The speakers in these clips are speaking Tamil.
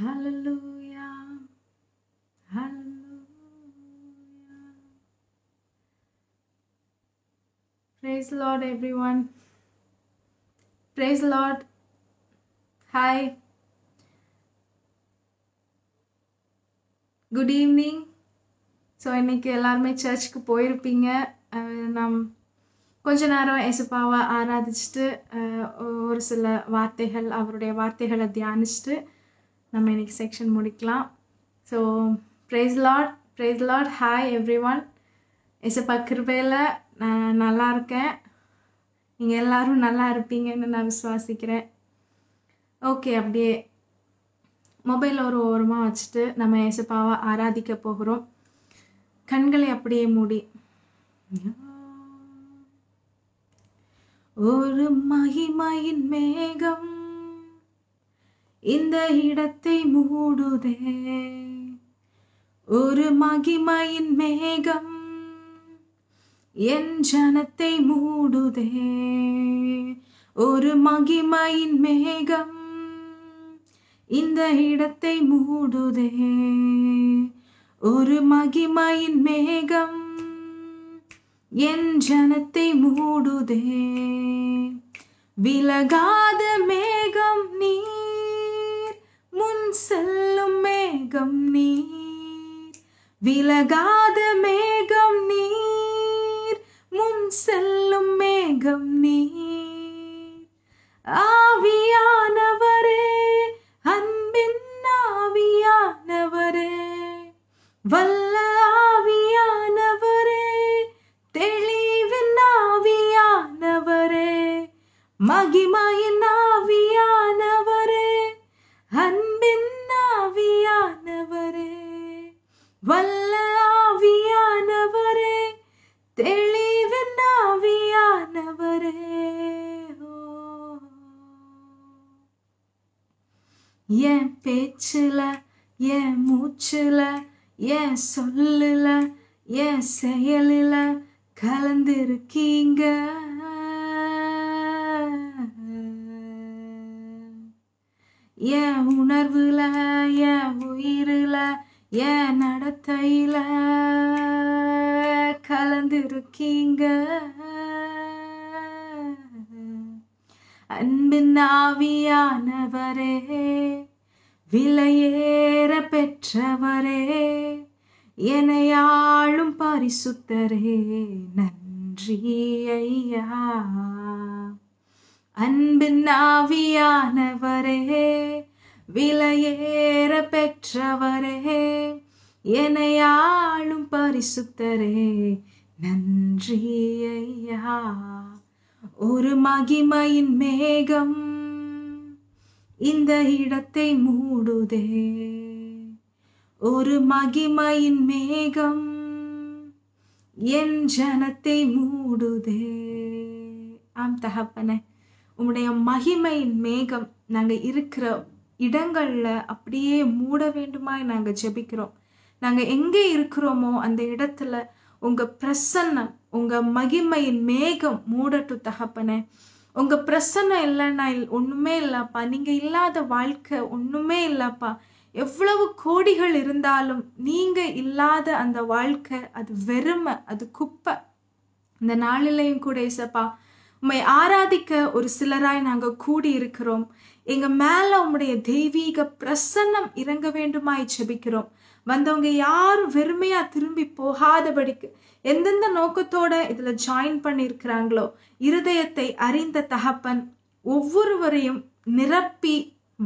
Hallelujah hallelujah praise Lord everyone praise Lord hi good evening so இன்னைக்கு எல்லாரும் சர்ச்சுக்கு போய் இருப்பீங்க நாம் கொஞ்ச நேரம் 예수பாவை ആരാധിച്ചിട്ട് ஒருசில வார்த்தைகள் அவருடைய வார்த்தைகளை தியானிச்சிட்டு நம்ம இன்றைக்கி செக்ஷன் முடிக்கலாம் so praise Lord praise Lord hi everyone இசப்பா கிருபையில் நான் நல்லா இருக்கேன் நீங்கள் எல்லோரும் நல்லா இருப்பீங்கன்னு நான் விசுவாசிக்கிறேன் ஓகே அப்படியே மொபைல் ஒரு ஓரமாக வச்சுட்டு நம்ம இசப்பாவை ஆராதிக்க போகிறோம் கண்களை அப்படியே மூடி ஒரு மகிமையின் மேகம் இந்த இடத்தை மூடுதே ஒரு மகிமையின் மேகம் என் ஜனத்தை மூடுதே ஒரு மகிமையின் மேகம் இந்த இடத்தை மூடுதே ஒரு மகிமையின் மேகம் என் ஜனத்தை மூடுதே விலகாத மேகம் நீ செல்லும் மேகம் நீர் விலகாத மேகம் நீர் முன் செல்லும் மேகம் நீர் ஆவியானவரே அன்பின் ஆவியானவரே வல்ல ஆவியானவரே தெளிவின் ஆவியானவரே மகிமையின் என் பேச்சில் என் மூச்சில் என் சொல்லில் என் செயலில் கலந்திருக்கீங்க என் உணர்வில் என் உயிரில் என் நடத்தையில் கலந்திருக்கீங்க அன்பின் ஆவியானவரே விலையேற பெற்றவரே எனையாளும் பரிசுத்தரே நன்றி ஐயா அன்பின் ஆவியானவரே விலையேற பெற்றவரே எனையாளும் பரிசுத்தரே நன்றி ஐயா ஒரு மகிமையின் மேகம் இந்த இடத்தை மூடுதே ஒரு மகிமையின் மேகம் என் ஜனத்தை மூடுதே ஆம் தகப்பனே உங்களுடைய மகிமையின் மேகம் நாங்கள் இருக்கிற இடங்களில் அப்படியே மூட வேண்டுமாய் நாங்கள் ஜெபிக்கிறோம் நாங்கள் எங்கே இருக்கிறோமோ அந்த இடத்துல உங்க பிரசன்னம் உங்க மகிமையின் மேகம் மூடட்டும் தகப்பனே உங்க பிரசன்னம் இல்லைன்னா ஒண்ணுமே இல்லப்பா நீங்க இல்லாத வாழ்க்கை ஒண்ணுமே இல்லப்பா எவ்வளவு கோடிகள் இருந்தாலும் நீங்க இல்லாத அந்த வாழ்க்கை அது வெறுமை அது குப்பை இந்த நாளிலையும் கூட இசப்பா உண்மை ஆராதிக்க ஒரு சிலராய் நாங்கள் கூடி இருக்கிறோம் எங்க மேல உம்முடைய தெய்வீக பிரசன்னம் இறங்க வேண்டுமாய் செபிக்கிறோம் வந்தவங்க யாரும் வெறுமையாக திரும்பி போகாதபடிக்கு எந்தெந்த நோக்கத்தோட இதில் ஜாயின் பண்ணியிருக்கிறாங்களோ இருதயத்தை அறிந்த தகப்பன் ஒவ்வொருவரையும் நிரப்பி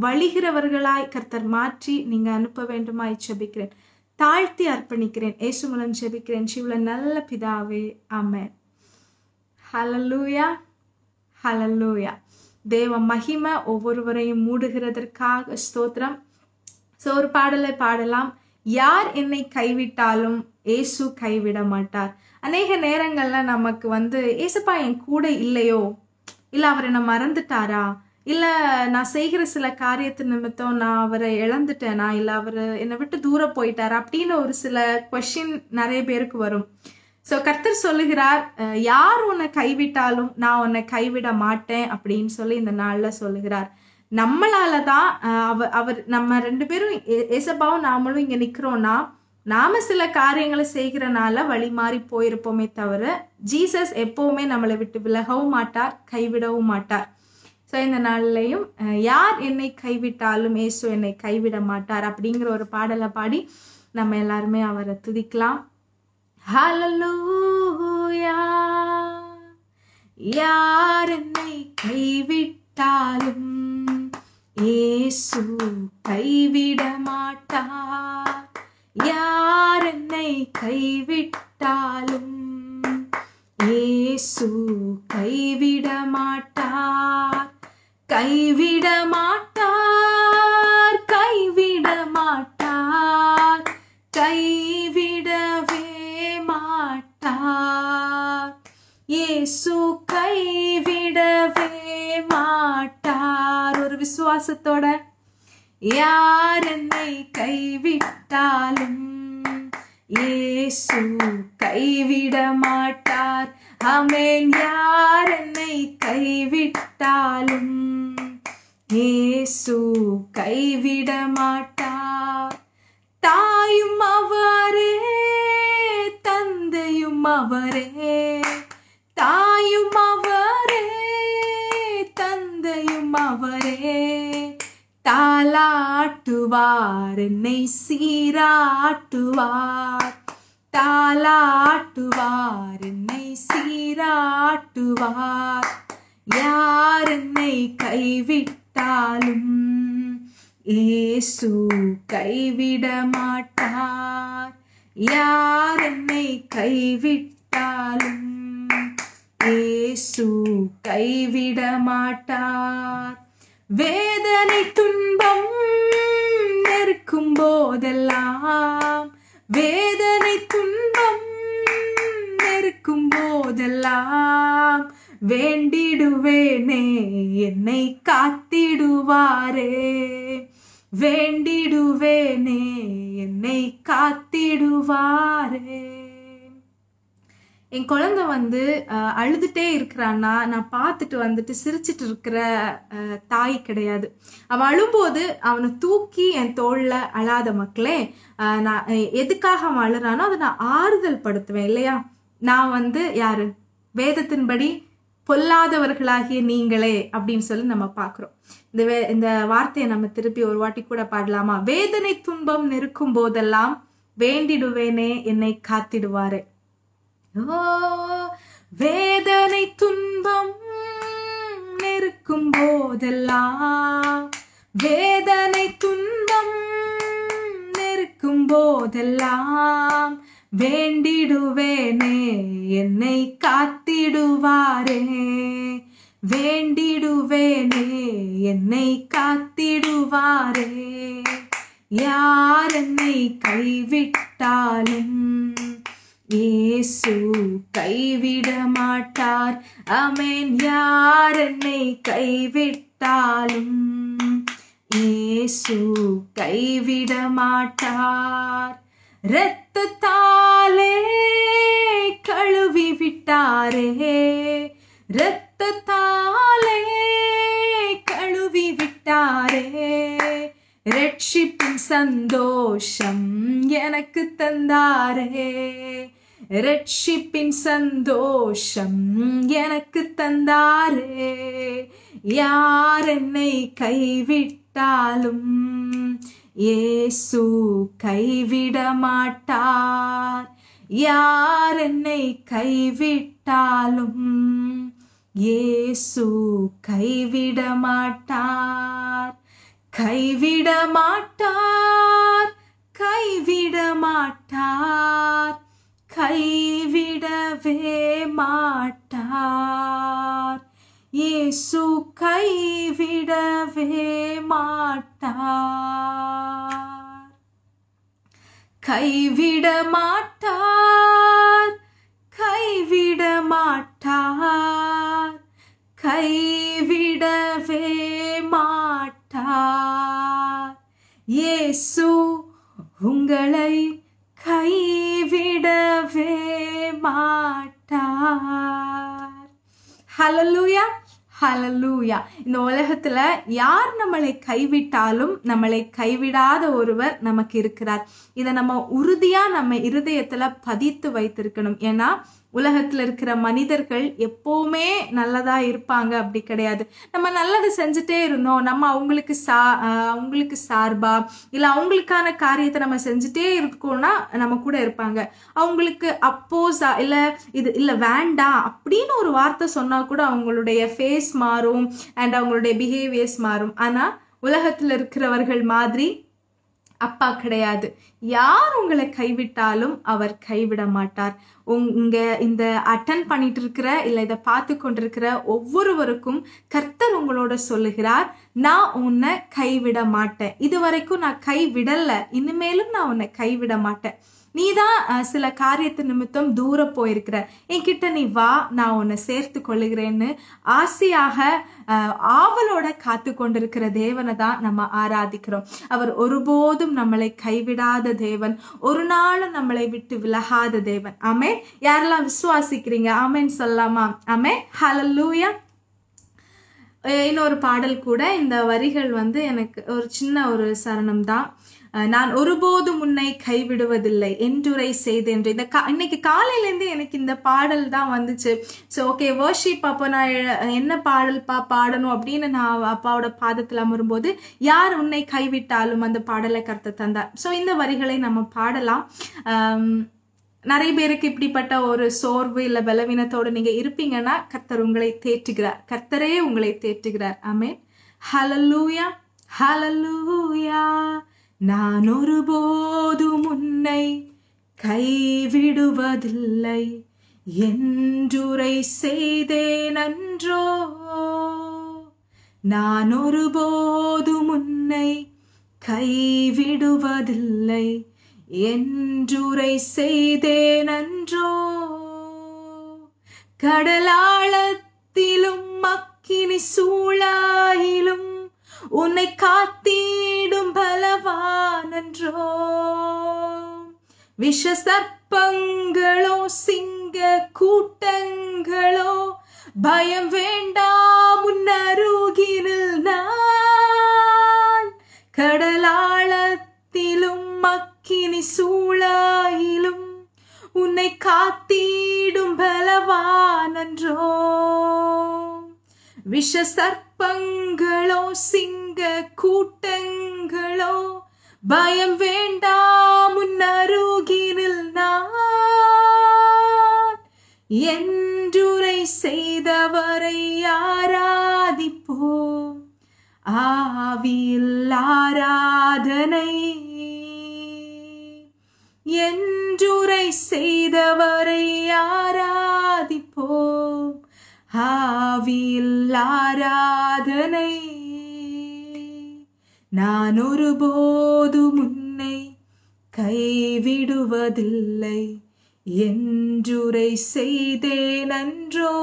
வழிகிறவர்களாய் கர்த்தர் மாற்றி நீங்கள் அனுப்ப வேண்டுமாய் செபிக்கிறேன் தாழ்த்தி அர்ப்பணிக்கிறேன் ஏசு மூலம் ஜெபிக்கிறேன் ஜீவில நல்ல பிதாவே அமே ஹலலூயா ஹலலூயா தேவ மகிமை ஒவ்வொருவரையும் மூடுகிறதற்காக ஸ்தோத்திரம் ஸோ ஒரு பாடலை பாடலாம் யார் என்னை கைவிட்டாலும் ஏசு கைவிட மாட்டார் அநேக நேரங்கள்ல நமக்கு வந்து ஏசுப்பா என் கூட இல்லையோ இல்லை அவர் என்னை மறந்துட்டாரா இல்லை நான் செய்கிற சில காரியத்து நிமித்தம் நான் அவரை இழந்துட்டேனா இல்லை அவர் என்னை விட்டு தூரம் போயிட்டாரா அப்படின்னு ஒரு சில கொஷின் நிறைய பேருக்கு வரும் சோ கர்த்தர் சொல்லுகிறார் யார் உன்னை கைவிட்டாலும் நான் உன்னை கைவிட மாட்டேன் அப்படின்னு சொல்லி இந்த நாள்ல சொல்லுகிறார் நம்மளால தான் அவ அவர் நம்ம ரெண்டு பேரும் ஏசப்பாவும் நாமளும் இங்கே நிற்கிறோன்னா நாம சில காரியங்களை செய்கிறனால வழி மாறி போயிருப்போமே தவிர ஜீசஸ் எப்பவுமே நம்மளை விட்டு விலகவும் மாட்டார் கைவிடவும் மாட்டார் ஸோ இந்த நாள்லையும் யார் என்னை கைவிட்டாலும் ஏசு என்னை கைவிட மாட்டார் அப்படிங்கிற ஒரு பாடலை பாடி நம்ம எல்லாருமே அவரை துதிக்கலாம் யார் என்னை கைவிட்டாலும் ஏசு கைவிட மாட்டார் யார் என்னை கைவிட்டாலும் ஏசு கைவிட மாட்டார் கைவிட மாட்டார் கைவிட மாட்டார் கை இயேசு கைவிடவே மாட்டார் ஒரு விசுவாசத்தோட யார் என்னை கைவிட்டாலும் இயேசு கைவிட மாட்டார் அமேன் யார் என்னை கைவிட்டாலும் இயேசு கைவிட மாட்டார் தாயும் அவரே தந்தையும் அவரே தாலாட்டுவார் என்னை சீராட்டுவார் தாலாட்டுவார் என்னை சீராட்டுவார் யார் என்னை கைவிட்டாலும் ஏசு கைவிட மாட்டார் யார் என்னை கைவிட்டாலும் ஏசு கைவிட மாட்டார் வேதனை துன்பம் நெருக்கும் போதெல்லாம் வேதனை துன்பம் நெருக்கும் போதெல்லாம் வேண்டிடுவேனே என்னை காத்திடுவாரே வேண்டிடுவேனே என்னை காத்திடுவாரே என் குழந்தை வந்து அழுதுகிட்டே இருக்கிறான்னா நான் பார்த்துட்டு வந்துட்டு சிரிச்சிட்டு இருக்கிற தாய் கிடையாது அவன் அழும்போது அவனை தூக்கி என் தோளில் அழாத மக்களே நான் எதுக்காக அவன் அழுறானோ அதை நான் ஆறுதல் படுத்துவேன் இல்லையா நான் வந்து யாரு வேதத்தின்படி பொல்லாதவர்களாகிய நீங்களே அப்படின்னு சொல்லி நம்ம பார்க்குறோம் இந்த வே இந்த வார்த்தையை நம்ம திருப்பி ஒரு வாட்டி கூட பாடலாமா வேதனை துன்பம் நெருக்கும் போதெல்லாம் வேண்டிடுவேனே என்னை காத்திடுவாரே வேதனை துன்பம் நெருக்கும் போதெல்லாம் வேதனை துன்பம் நெருக்கும் போதெல்லாம் வேண்டிடுவேனே என்னை காத்திடுவாரே வேண்டிடுவேனே என்னை காத்திடுவாரே யார் என்னை கைவிட்டாலும் இயேசு கைவிட மாட்டார் அமேன் யார் என்னை கைவிட்டாலும் இயேசு கைவிட மாட்டார் இரத்தத்தாலே கழுவி விட்டாரே இரத்தத்தாலே கழுவி விட்டாரே ரட்சிப்பின் சந்தோஷம் எனக்கு தந்தாரே ரட்சிப்பின் சந்தோஷம் எனக்கு தந்தாரே யார் என்னை கைவிட்டாலும் ஏசு கைவிட மாட்டார் யார் என்னை கைவிட்டாலும் ஏசு கைவிட மாட்டார் கைவிட மாட்டார் கைவிட மாட்டார் கைவிடவே மாட்டார் இயேசு கைவிடவே மாட்டார் கைவிட மாட்டார் கைவிட மாட்டார் கைவிடவே மாட்டார் இயேசு உங்களை கைவிடவே மாட்டார் ஹலலூயா ஹலலூயா இந்த உலகத்துல யார் நம்மளை கைவிட்டாலும் நம்மளை கைவிடாத ஒருவர் நமக்கு இருக்கிறார் இதை நம்ம உறுதியா நம்ம இருதயத்துல பதித்து வைத்திருக்கணும் ஏன்னா உலகத்தில் இருக்கிற மனிதர்கள் எப்போவுமே நல்லதா இருப்பாங்க அப்படி கிடையாது நம்ம நல்லது செஞ்சுட்டே இருந்தோம் நம்ம அவங்களுக்கு சா அவங்களுக்கு சார்பா இல்லை அவங்களுக்கான காரியத்தை நம்ம செஞ்சுட்டே இருக்கோம்னா நம்ம கூட இருப்பாங்க அவங்களுக்கு அப்போஸா இல்லை இது இல்லை வேண்டாம் அப்படின்னு ஒரு வார்த்தை சொன்னால் கூட அவங்களுடைய ஃபேஸ் மாறும் அண்ட் அவங்களுடைய பிஹேவியர்ஸ் மாறும் ஆனால் உலகத்தில் இருக்கிறவர்கள் மாதிரி அப்பா கிடையாது யார் உங்களை கைவிட்டாலும் அவர் கைவிட மாட்டார் உங்க இந்த அட்டன் பண்ணிட்டு இருக்கிற இல்லை இதை பார்த்து கொண்டிருக்கிற ஒவ்வொருவருக்கும் கர்த்தர் உங்களோட சொல்லுகிறார் நான் உன்னை கைவிட மாட்டேன் இது வரைக்கும் நான் கைவிடலை இனிமேலும் நான் உன்னை கைவிட மாட்டேன் நீ தான் சில காரியத்து நிமித்தம் தூர போயிருக்கிற என்கிட்ட நீ வா நான் உன்னை சேர்த்து கொள்ளுகிறேன்னு ஆசையாக ஆவலோட காத்து கொண்டிருக்கிற தேவனை தான் நம்ம ஆராதிக்கிறோம் அவர் ஒருபோதும் நம்மளை கைவிடாத தேவன் ஒரு நாளும் நம்மளை விட்டு விலகாத தேவன் ஆமே யாரெல்லாம் விசுவாசிக்கிறீங்க ஆமேன்னு சொல்லலாமா ஆமே ஹலல்லூயா இன்னொரு பாடல் கூட இந்த வரிகள் வந்து எனக்கு ஒரு சின்ன ஒரு சரணம் தான் நான் ஒருபோதும் உன்னை கைவிடுவதில்லை என்றுரை செய்தேன் இந்த கா இன்னைக்கு காலையிலேருந்து எனக்கு இந்த பாடல் தான் வந்துச்சு ஸோ ஓகே வர்ஷிப் அப்போ நான் என்ன பா பாடணும் அப்படின்னு நான் அப்பாவோட பாதத்தில் அமரும்போது யார் உன்னை கைவிட்டாலும் அந்த பாடலை கருத்து தந்தார் ஸோ இந்த வரிகளை நம்ம பாடலாம் நிறைய பேருக்கு இப்படிப்பட்ட ஒரு சோர்வு இல்லை பலவீனத்தோடு நீங்கள் இருப்பீங்கன்னா கர்த்தர் உங்களை தேற்றுகிறார் கர்த்தரே உங்களை தேற்றுகிறார் ஆமே ஹலலூயா ஹலலூயா நான் ஒருபோதும் உன்னை கைவிடுவதில்லை என்றுரை செய்தேன் அன்றோ நான் ஒருபோதும் உன்னை கைவிடுவதில்லை என்றுரை செய்தேன் அன்றோ கடலாளத்திலும் மக்கினி சூழாயிலும் உன்னை காத்தீடும் பலவானன்றோ விஷ சர்ப்பங்களோ சிங்க கூட்டங்களோ பயம் வேண்டாம் உன்னருகினில் நான் கடலாளத்திலும் மக்கினி சூழாயிலும் உன்னை காத்தீடும் பலவானன்றோ விஷ சர்ப்ப சர்ப்பங்களோ சிங்க கூட்டங்களோ பயம் வேண்டாம் அருகினில் நான் என்றுரை செய்தவரை ஆராதிப்போம் ஆவியில் ஆராதனை என்றுரை செய்தவரை ஆராதிப்போம் ஆவியில் ஆராதனை நான் ஒருபோது முன்னை கைவிடுவதில்லை என்றுரை செய்தேன் நன்றோ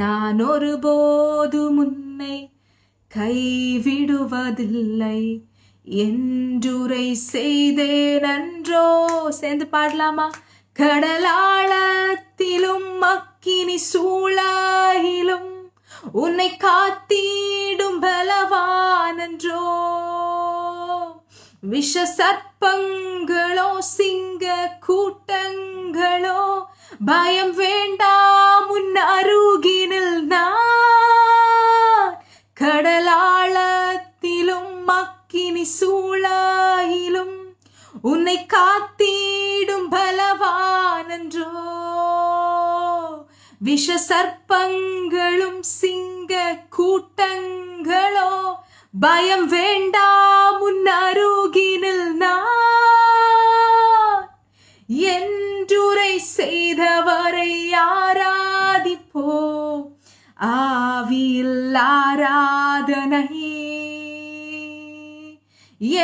நான் ஒருபோது முன்னை கைவிடுவதில்லை என்றுரை செய்தேன் நன்றோ சேர்ந்து பாடலாமா கடலாளத்திலும் மக்கள் அக்கினி சூழாயிலும் உன்னை காத்தீடும் பலவானன்றோ விஷ சர்ப்பங்களோ சிங்க கூட்டங்களோ பயம் வேண்டாம் விஷ சர்ப்பங்களும் சிங்க கூட்டங்களோ பயம் வேண்டாம் உன் அருகினில் நாரை செய்தவரை ஆராதிப்போ ஆவியில் ஆராதனை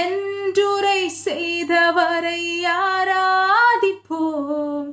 என்றுரை செய்தவரை ஆராதிப்போம்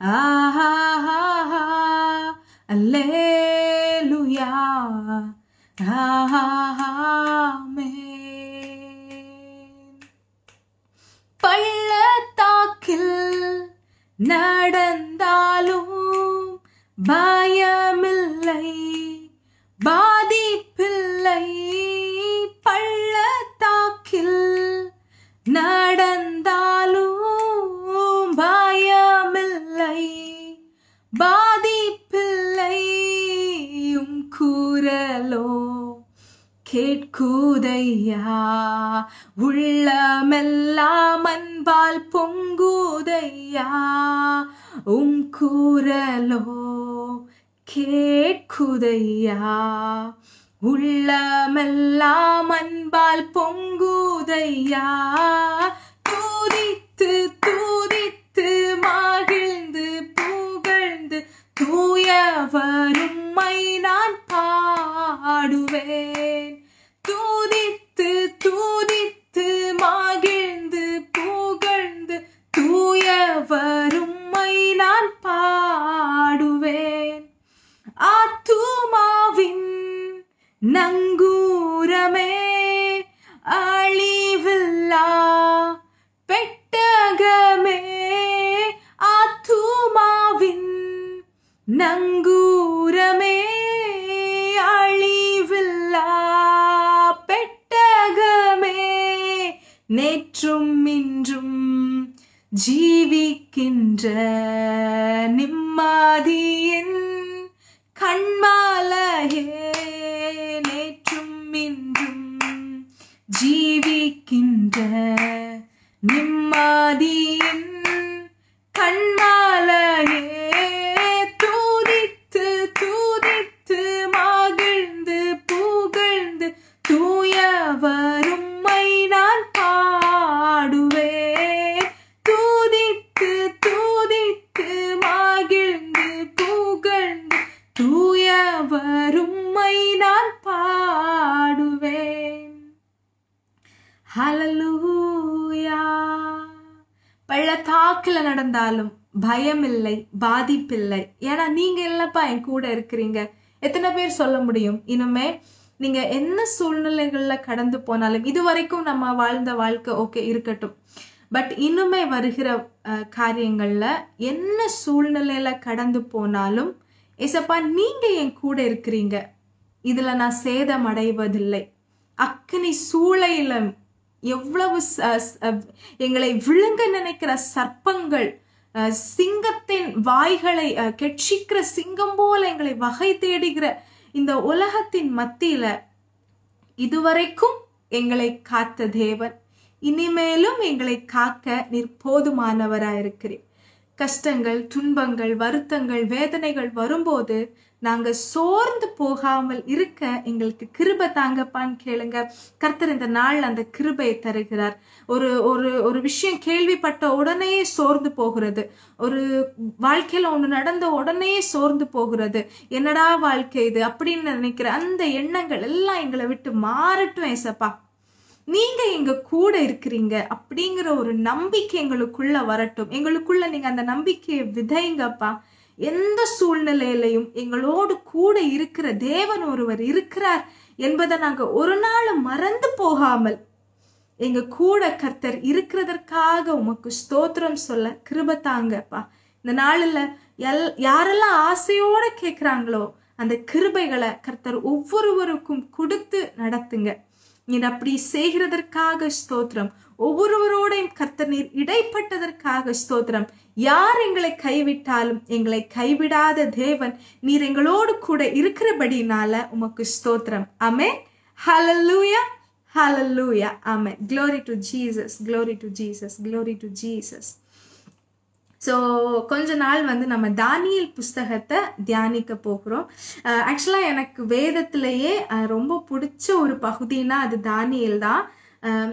啊。பொங்குதையா உள்ளமெல்லாம் அன்பால் பொங்குதையா உம் கூறலோ கேட்குதையா உள்ளமெல்லாம் அன்பால் பொங்குதையா தூதித்து தூதித்து மகிழ்ந்து புகழ்ந்து தூயவரும்மை நான் பாடுவேன் bonito. ஹலலூயா பள்ளத்தாக்கில் நடந்தாலும் பயம் இல்லை பாதிப்பில்லை ஏன்னா நீங்க இல்லப்பா என் கூட இருக்கிறீங்க எத்தனை பேர் சொல்ல முடியும் இனிமே நீங்க என்ன சூழ்நிலைகள்ல கடந்து போனாலும் இது வரைக்கும் நம்ம வாழ்ந்த வாழ்க்கை ஓகே இருக்கட்டும் பட் இன்னுமே வருகிற காரியங்கள்ல என்ன சூழ்நிலையில கடந்து போனாலும் இசப்பா நீங்க என் கூட இருக்கிறீங்க இதுல நான் சேதம் அடைவதில்லை அக்னி சூளையிலும் எவ்வளவு எங்களை விழுங்க நினைக்கிற சர்ப்பங்கள் சிங்கத்தின் வாய்களை கெட்சிக்கிற சிங்கம் போல எங்களை வகை தேடுகிற இந்த உலகத்தின் மத்தியில இதுவரைக்கும் எங்களை காத்த தேவன் இனிமேலும் எங்களை காக்க நீர் போதுமானவராயிருக்கிறேன் கஷ்டங்கள் துன்பங்கள் வருத்தங்கள் வேதனைகள் வரும்போது நாங்க சோர்ந்து போகாமல் இருக்க எங்களுக்கு கிருபை தாங்கப்பான்னு கேளுங்க கர்த்தர் இந்த நாள் அந்த கிருபையை தருகிறார் ஒரு ஒரு ஒரு விஷயம் கேள்விப்பட்ட உடனே சோர்ந்து போகிறது ஒரு வாழ்க்கையில ஒண்ணு நடந்த உடனே சோர்ந்து போகிறது என்னடா வாழ்க்கை இது அப்படின்னு நினைக்கிற அந்த எண்ணங்கள் எல்லாம் எங்களை விட்டு மாறட்டும் ஏசப்பா நீங்க எங்க கூட இருக்கிறீங்க அப்படிங்கிற ஒரு நம்பிக்கை எங்களுக்குள்ள வரட்டும் எங்களுக்குள்ள நீங்க அந்த நம்பிக்கையை விதைங்கப்பா எந்த சூழ்நிலையிலையும் எங்களோடு கூட இருக்கிற தேவன் ஒருவர் இருக்கிறார் என்பதை நாங்கள் ஒரு நாளும் மறந்து போகாமல் எங்க கூட கர்த்தர் இருக்கிறதற்காக உமக்கு ஸ்தோத்திரம் சொல்ல கிருப தாங்கப்பா இந்த நாளில் எல் யாரெல்லாம் ஆசையோட கேட்குறாங்களோ அந்த கிருபைகளை கர்த்தர் ஒவ்வொருவருக்கும் கொடுத்து நடத்துங்க நீர் அப்படி செய்கிறதற்காக ஸ்தோத்திரம் ஒவ்வொருவரோடையும் கர்த்த நீர் இடைப்பட்டதற்காக ஸ்தோத்திரம் யார் எங்களை கைவிட்டாலும் எங்களை கைவிடாத தேவன் நீர் எங்களோடு கூட இருக்கிறபடினால உமக்கு ஸ்தோத்திரம் amen hallelujah hallelujah amen glory to Jesus glory to Jesus glory to Jesus so கொஞ்ச நாள் வந்து நம்ம தானியல் புஸ்தகத்தை தியானிக்க போகிறோம் ஆக்சுவலாக uh, எனக்கு வேதத்திலேயே uh, ரொம்ப பிடிச்ச ஒரு பகுதினா அது தானியல் தான் um,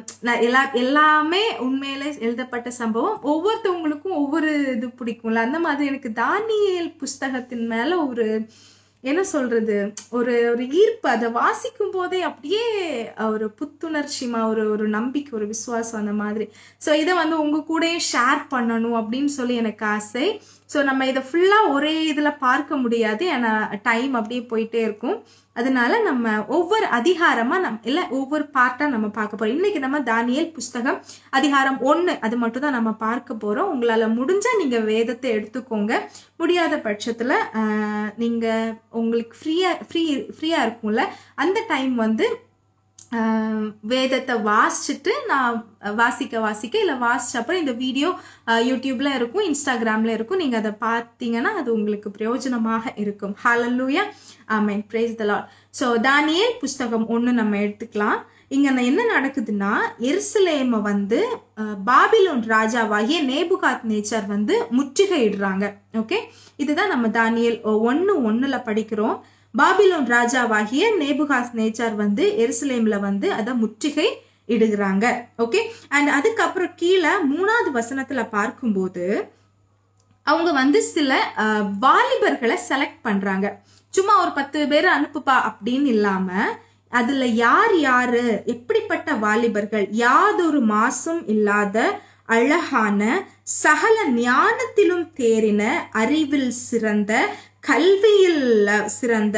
எல்லா எல்லாமே உண்மையில எழுதப்பட்ட சம்பவம் ஒவ்வொருத்தவங்களுக்கும் ஒவ்வொரு இது பிடிக்கும்ல அந்த மாதிரி எனக்கு தானியல் புஸ்தகத்தின் மேல ஒரு என்ன சொல்றது ஒரு ஒரு ஈர்ப்பு அதை வாசிக்கும் போதே அப்படியே ஒரு புத்துணர்ச்சிமா ஒரு ஒரு நம்பிக்கை ஒரு விசுவாசம் அந்த மாதிரி ஸோ இதை வந்து உங்க கூடயே ஷேர் பண்ணணும் அப்படின்னு சொல்லி எனக்கு ஆசை ஸோ நம்ம இதை ஃபுல்லாக ஒரே இதில் பார்க்க முடியாது ஏன்னா டைம் அப்படியே போயிட்டே இருக்கும் அதனால நம்ம ஒவ்வொரு அதிகாரமாக நம் இல்லை ஒவ்வொரு பார்ட்டாக நம்ம பார்க்க போகிறோம் இன்றைக்கி நம்ம தானியல் புஸ்தகம் அதிகாரம் ஒன்று அது மட்டும் தான் நம்ம பார்க்க போகிறோம் உங்களால் முடிஞ்சால் நீங்கள் வேதத்தை எடுத்துக்கோங்க முடியாத பட்சத்தில் நீங்கள் உங்களுக்கு ஃப்ரீயாக ஃப்ரீ ஃப்ரீயாக இருக்கும்ல அந்த டைம் வந்து வேதத்தை வாசிச்சுட்டு நான் வாசிக்க வாசிக்க இல்லை வாசிச்ச அப்புறம் இந்த வீடியோ யூடியூப்ல இருக்கும் இன்ஸ்டாகிராம்ல இருக்கும் நீங்கள் அதை பார்த்தீங்கன்னா அது உங்களுக்கு பிரயோஜனமாக இருக்கும் hallelujah amen praise the so Daniel புஸ்தகம் ஒன்று நம்ம எடுத்துக்கலாம் இங்க என்ன நடக்குதுன்னா எருசலேம வந்து பாபிலோன் ராஜாவாகிய நேபுகாத் நேச்சர் வந்து முற்றுகையிடுறாங்க ஓகே இதுதான் நம்ம தானியல் ஒன்று ஒன்றுல படிக்கிறோம் பாபிலோன் ராஜாவாகிய நேபுகாஸ் நேச்சார் வந்து எருசலேம்ல வந்து அதை முற்றுகை இடுகிறாங்க ஓகே அண்ட் அதுக்கப்புறம் கீழே மூணாவது வசனத்துல பார்க்கும்போது அவங்க வந்து சில வாலிபர்களை செலக்ட் பண்றாங்க சும்மா ஒரு பத்து பேர் அனுப்புப்பா அப்படின்னு இல்லாம அதுல யார் யாரு எப்படிப்பட்ட வாலிபர்கள் யாதொரு மாசும் இல்லாத அழகான சகல ஞானத்திலும் தேறின அறிவில் சிறந்த கல்வியில் சிறந்த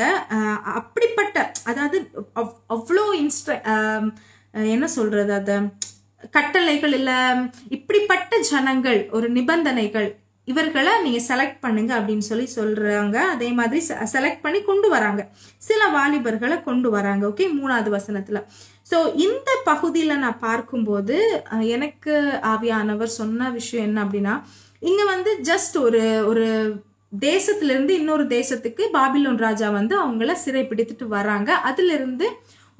அப்படிப்பட்ட அதாவது அவ்வளோ இன்ஸ்ட் என்ன சொல்றது அது கட்டளைகள் இல்லை இப்படிப்பட்ட ஜனங்கள் ஒரு நிபந்தனைகள் இவர்களை நீங்க செலக்ட் பண்ணுங்க அப்படின்னு சொல்லி சொல்றாங்க அதே மாதிரி செலக்ட் பண்ணி கொண்டு வராங்க சில வாலிபர்களை கொண்டு வராங்க ஓகே மூணாவது வசனத்துல ஸோ இந்த பகுதியில நான் பார்க்கும்போது எனக்கு ஆவியானவர் சொன்ன விஷயம் என்ன அப்படின்னா இங்க வந்து ஜஸ்ட் ஒரு ஒரு தேசத்திலிருந்து இன்னொரு தேசத்துக்கு பாபிலோன் ராஜா வந்து அவங்கள சிறை பிடித்துட்டு வராங்க அதிலிருந்து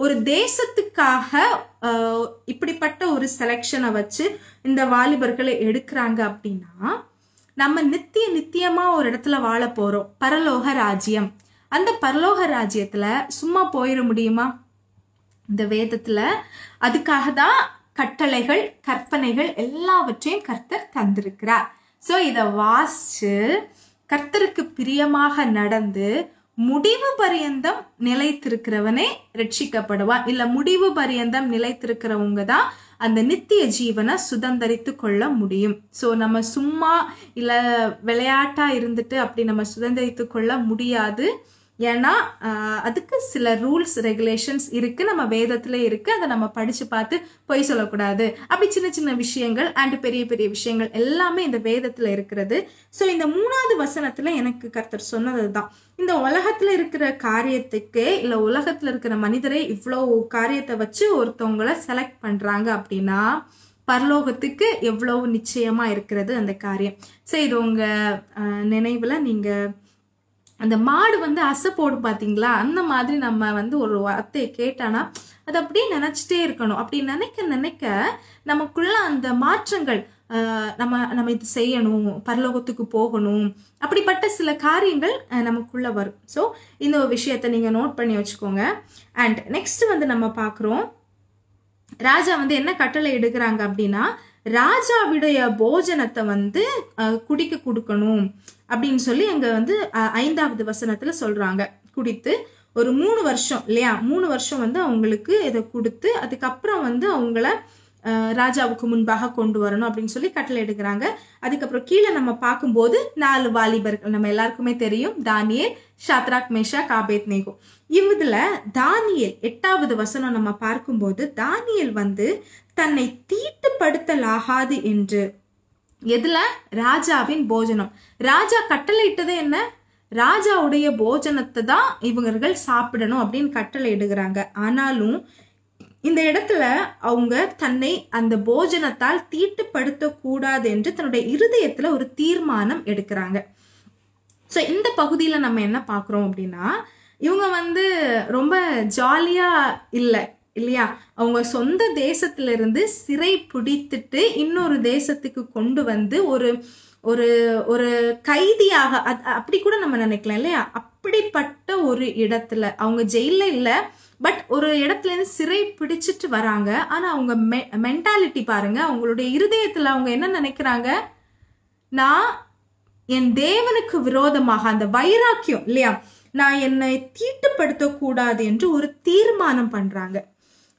ஒரு தேசத்துக்காக இப்படிப்பட்ட ஒரு செலெக்ஷனை வச்சு இந்த வாலிபர்களை எடுக்கிறாங்க அப்படின்னா நம்ம நித்திய நித்தியமா ஒரு இடத்துல வாழ போறோம் பரலோக ராஜ்யம் அந்த பரலோக ராஜ்யத்துல சும்மா போயிட முடியுமா இந்த வேதத்துல அதுக்காக தான் கட்டளைகள் கற்பனைகள் எல்லாவற்றையும் கர்த்தர் தந்திருக்கிறார் ஸோ இதை வாசிச்சு கர்த்தருக்கு பிரியமாக நடந்து முடிவு பரியந்தம் நிலைத்திருக்கிறவனே ரட்சிக்கப்படுவான் இல்ல முடிவு பரியந்தம் நிலைத்திருக்கிறவங்க தான் அந்த நித்திய ஜீவனை சுதந்திரித்து கொள்ள முடியும் ஸோ நம்ம சும்மா இல்ல விளையாட்டா இருந்துட்டு அப்படி நம்ம சுதந்திரித்து கொள்ள முடியாது ஏன்னா அதுக்கு சில ரூல்ஸ் ரெகுலேஷன்ஸ் இருக்கு நம்ம வேதத்துல இருக்கு அதை நம்ம படிச்சு பார்த்து பொய் சொல்லக்கூடாது அப்படி சின்ன சின்ன விஷயங்கள் அண்ட் பெரிய பெரிய விஷயங்கள் எல்லாமே இந்த வேதத்துல இருக்கிறது ஸோ இந்த மூணாவது வசனத்துல எனக்கு கர்த்தர் தான் இந்த உலகத்துல இருக்கிற காரியத்துக்கே இல்ல உலகத்துல இருக்கிற மனிதரை இவ்வளோ காரியத்தை வச்சு ஒருத்தவங்களை செலக்ட் பண்றாங்க அப்படின்னா பரலோகத்துக்கு எவ்வளவு நிச்சயமா இருக்கிறது அந்த காரியம் ஸோ இது உங்க நினைவுல நீங்க அந்த மாடு வந்து அசை போடும் பார்த்தீங்களா அந்த மாதிரி நம்ம வந்து ஒரு வார்த்தையை கேட்டானா அது அப்படியே நினச்சிட்டே இருக்கணும் அப்படி நினைக்க நினைக்க நமக்குள்ள அந்த மாற்றங்கள் நம்ம நம்ம இது செய்யணும் பரலோகத்துக்கு போகணும் அப்படிப்பட்ட சில காரியங்கள் நமக்குள்ள வரும் ஸோ இந்த ஒரு விஷயத்தை நீங்கள் நோட் பண்ணி வச்சுக்கோங்க அண்ட் நெக்ஸ்ட் வந்து நம்ம பார்க்குறோம் ராஜா வந்து என்ன கட்டளை எடுக்கிறாங்க அப்படின்னா ராஜாவிடைய போஜனத்தை வந்து குடிக்க கொடுக்கணும் அப்படின்னு சொல்லி அங்க வந்து ஐந்தாவது வசனத்துல சொல்றாங்க குடித்து ஒரு மூணு வருஷம் இல்லையா மூணு வருஷம் வந்து அவங்களுக்கு இதை கொடுத்து அதுக்கப்புறம் வந்து அவங்கள ராஜாவுக்கு முன்பாக கொண்டு வரணும் அப்படின்னு சொல்லி கட்டளை எடுக்கிறாங்க அதுக்கப்புறம் கீழே நம்ம பார்க்கும்போது நாலு வாலிபர்கள் நம்ம எல்லாருக்குமே தெரியும் Daniel Shadrach Meshach Abednego இவதுல தானியல் எட்டாவது வசனம் நம்ம பார்க்கும்போது தானியல் வந்து தன்னை தீட்டுப்படுத்தலாகாது என்று எதுல ராஜாவின் போஜனம் ராஜா கட்டளையிட்டது என்ன ராஜாவுடைய போஜனத்தை தான் இவங்கர்கள் சாப்பிடணும் அப்படின்னு கட்டளை இடுகிறாங்க ஆனாலும் இந்த இடத்துல அவங்க தன்னை அந்த போஜனத்தால் தீட்டுப்படுத்த கூடாது என்று தன்னுடைய இருதயத்துல ஒரு தீர்மானம் எடுக்கிறாங்க ஸோ இந்த பகுதியில நம்ம என்ன பார்க்குறோம் அப்படின்னா இவங்க வந்து ரொம்ப ஜாலியா இல்லை இல்லையா அவங்க சொந்த தேசத்திலிருந்து சிறை பிடித்துட்டு இன்னொரு தேசத்துக்கு கொண்டு வந்து ஒரு ஒரு ஒரு கைதியாக அப்படி கூட நம்ம நினைக்கலாம் இல்லையா அப்படிப்பட்ட ஒரு இடத்துல அவங்க ஜெயில இல்லை பட் ஒரு இடத்துல இருந்து சிறை பிடிச்சிட்டு வராங்க ஆனா அவங்க மென்டாலிட்டி பாருங்க அவங்களுடைய இருதயத்துல அவங்க என்ன நினைக்கிறாங்க நான் என் தேவனுக்கு விரோதமாக அந்த வைராக்கியம் இல்லையா நான் என்னை தீட்டுப்படுத்த கூடாது என்று ஒரு தீர்மானம் பண்றாங்க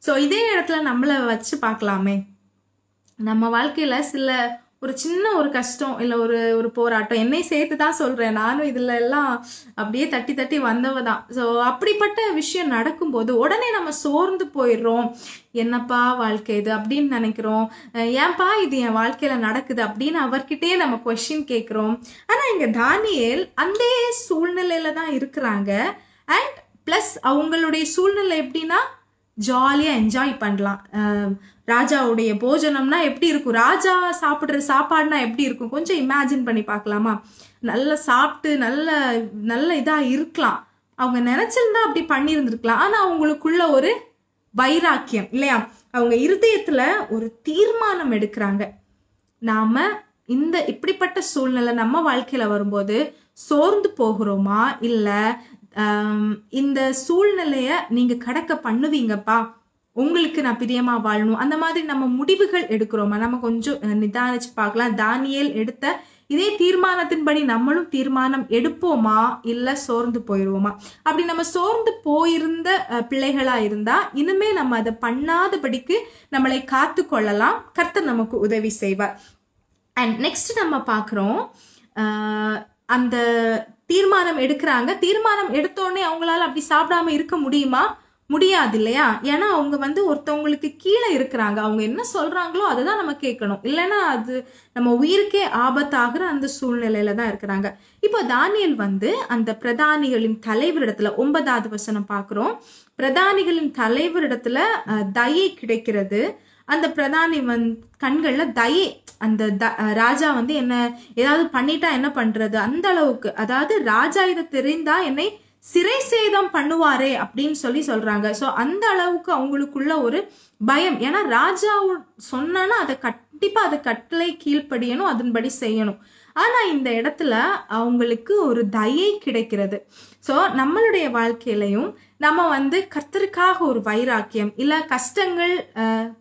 ஸோ இதே இடத்துல நம்மளை வச்சு பார்க்கலாமே நம்ம வாழ்க்கையில் சில ஒரு சின்ன ஒரு கஷ்டம் இல்லை ஒரு ஒரு போராட்டம் என்னை சேர்த்து தான் சொல்கிறேன் நானும் இதில் எல்லாம் அப்படியே தட்டி தட்டி வந்தவ தான் ஸோ அப்படிப்பட்ட விஷயம் நடக்கும்போது உடனே நம்ம சோர்ந்து போயிடுறோம் என்னப்பா வாழ்க்கை இது அப்படின்னு நினைக்கிறோம் ஏன்பா இது என் வாழ்க்கையில் நடக்குது அப்படின்னு அவர்கிட்டயே நம்ம கொஷின் கேட்குறோம் ஆனால் இங்கே தானியல் அந்த சூழ்நிலையில தான் இருக்கிறாங்க அண்ட் ப்ளஸ் அவங்களுடைய சூழ்நிலை எப்படின்னா ஜாலியாக என்ஜாய் பண்ணலாம் ராஜாவுடைய போஜனம்னா எப்படி இருக்கும் ராஜா சாப்பிட்ற சாப்பாடுனா எப்படி இருக்கும் கொஞ்சம் இமேஜின் பண்ணி பார்க்கலாமா நல்லா சாப்பிட்டு நல்ல நல்ல இதாக இருக்கலாம் அவங்க நினைச்சிருந்தா அப்படி பண்ணியிருந்துருக்கலாம் ஆனால் அவங்களுக்குள்ள ஒரு வைராக்கியம் இல்லையா அவங்க இருதயத்தில் ஒரு தீர்மானம் எடுக்கிறாங்க நாம் இந்த இப்படிப்பட்ட சூழ்நிலை நம்ம வாழ்க்கையில் வரும்போது சோர்ந்து போகிறோமா இல்லை இந்த சூழ்நிலைய நீங்க கடக்க பண்ணுவீங்கப்பா உங்களுக்கு நான் பிரியமா வாழணும் அந்த மாதிரி நம்ம முடிவுகள் எடுக்கிறோமா நம்ம கொஞ்சம் நிதானிச்சு பார்க்கலாம் தானியல் எடுத்த இதே தீர்மானத்தின்படி நம்மளும் தீர்மானம் எடுப்போமா இல்ல சோர்ந்து போயிருவோமா அப்படி நம்ம சோர்ந்து போயிருந்த பிள்ளைகளா இருந்தா இனிமே நம்ம அதை பண்ணாதபடிக்கு நம்மளை காத்து கொள்ளலாம் கர்த்தர் நமக்கு உதவி செய்வார் அண்ட் நெக்ஸ்ட் நம்ம பாக்குறோம் அந்த தீர்மானம் எடுக்கிறாங்க தீர்மானம் எடுத்தோடனே அவங்களால அப்படி சாப்பிடாம இருக்க முடியுமா முடியாது இல்லையா ஏன்னா அவங்க வந்து ஒருத்தவங்களுக்கு கீழே இருக்கிறாங்க அவங்க என்ன சொல்றாங்களோ அதை தான் நம்ம கேட்கணும் இல்லைன்னா அது நம்ம உயிருக்கே ஆபத்தாகிற அந்த சூழ்நிலையில தான் இருக்கிறாங்க இப்போ தானியல் வந்து அந்த பிரதானிகளின் தலைவரிடத்துல ஒன்பதாவது வசனம் பாக்குறோம் பிரதானிகளின் தலைவரிடத்துல தயை கிடைக்கிறது அந்த பிரதானி வந் கண்களில் தயே அந்த த ராஜா வந்து என்ன ஏதாவது பண்ணிட்டா என்ன பண்றது அந்த அளவுக்கு அதாவது ராஜா இதை தெரிந்தா என்னை சிறை சேதம் பண்ணுவாரே அப்படின்னு சொல்லி சொல்றாங்க ஸோ அந்த அளவுக்கு அவங்களுக்குள்ள ஒரு பயம் ஏன்னா ராஜா சொன்னா அதை கண்டிப்பா அதை கட்டளை கீழ்ப்படியணும் அதன்படி செய்யணும் ஆனா இந்த இடத்துல அவங்களுக்கு ஒரு தயை கிடைக்கிறது ஸோ நம்மளுடைய வாழ்க்கையிலையும் நம்ம வந்து கர்த்தருக்காக ஒரு வைராக்கியம் இல்லை கஷ்டங்கள்